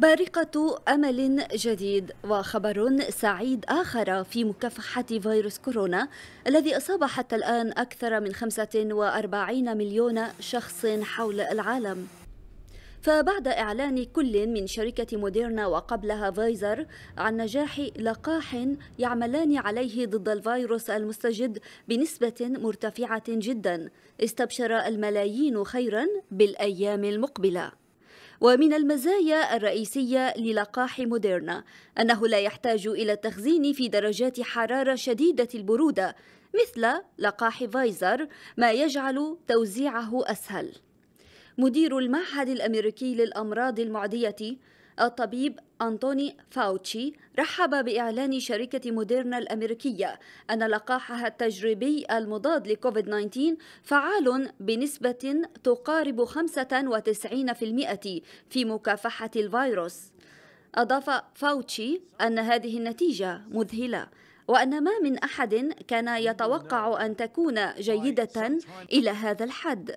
بارقة أمل جديد وخبر سعيد آخر في مكافحة فيروس كورونا الذي أصاب حتى الآن أكثر من 45 مليون شخص حول العالم فبعد إعلان كل من شركة موديرنا وقبلها فايزر عن نجاح لقاح يعملان عليه ضد الفيروس المستجد بنسبة مرتفعة جدا استبشر الملايين خيرا بالأيام المقبلة ومن المزايا الرئيسية للقاح موديرنا أنه لا يحتاج إلى التخزين في درجات حرارة شديدة البرودة مثل لقاح فايزر ما يجعل توزيعه أسهل مدير المعهد الأمريكي للأمراض المعدية الطبيب أنتوني فاوتشي رحب بإعلان شركة موديرنا الأمريكية أن لقاحها التجريبي المضاد لكوفيد 19 فعال بنسبة تقارب 95% في مكافحة الفيروس. أضاف فاوتشي أن هذه النتيجة مذهلة وأن ما من أحد كان يتوقع أن تكون جيدة إلى هذا الحد.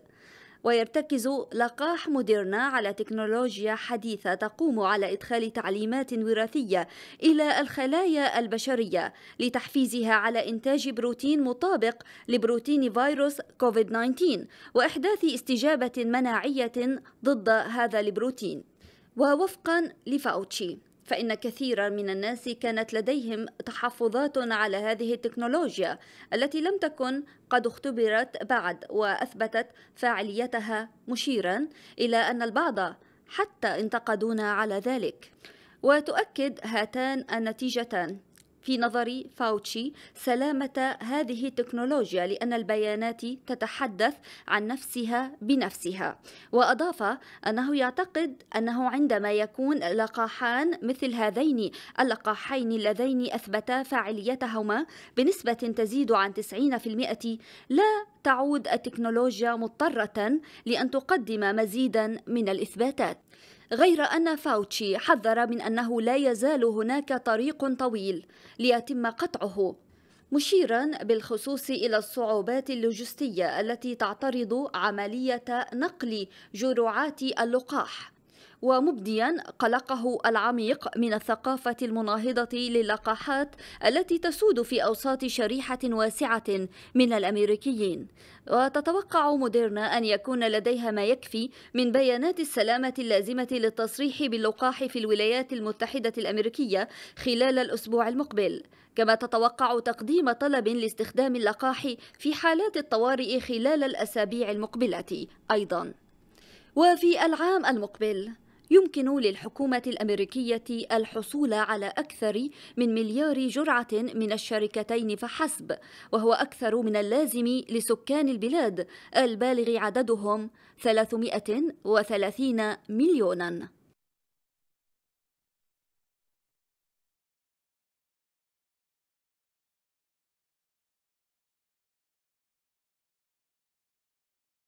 ويرتكز لقاح موديرنا على تكنولوجيا حديثة تقوم على إدخال تعليمات وراثية إلى الخلايا البشرية لتحفيزها على إنتاج بروتين مطابق لبروتين فيروس كوفيد-19 وإحداث استجابة مناعية ضد هذا البروتين ووفقا لفاوتشي فإن كثيرا من الناس كانت لديهم تحفظات على هذه التكنولوجيا التي لم تكن قد اختبرت بعد وأثبتت فاعليتها مشيرا إلى أن البعض حتى انتقدونا على ذلك وتؤكد هاتان النتيجتان في نظر فاوتشي سلامة هذه التكنولوجيا لأن البيانات تتحدث عن نفسها بنفسها وأضاف أنه يعتقد أنه عندما يكون لقاحان مثل هذين اللقاحين اللذين أثبتا فاعليتهما بنسبة تزيد عن 90% لا تعود التكنولوجيا مضطرة لأن تقدم مزيدا من الإثباتات غير أن فاوتشي حذر من أنه لا يزال هناك طريق طويل ليتم قطعه مشيرا بالخصوص إلى الصعوبات اللوجستية التي تعترض عملية نقل جرعات اللقاح ومبديا قلقه العميق من الثقافة المناهضة للقاحات التي تسود في أوساط شريحة واسعة من الأمريكيين وتتوقع موديرنا أن يكون لديها ما يكفي من بيانات السلامة اللازمة للتصريح باللقاح في الولايات المتحدة الأمريكية خلال الأسبوع المقبل كما تتوقع تقديم طلب لاستخدام اللقاح في حالات الطوارئ خلال الأسابيع المقبلة أيضا وفي العام المقبل يمكن للحكومة الأمريكية الحصول على أكثر من مليار جرعة من الشركتين فحسب، وهو أكثر من اللازم لسكان البلاد البالغ عددهم 330 مليوناً.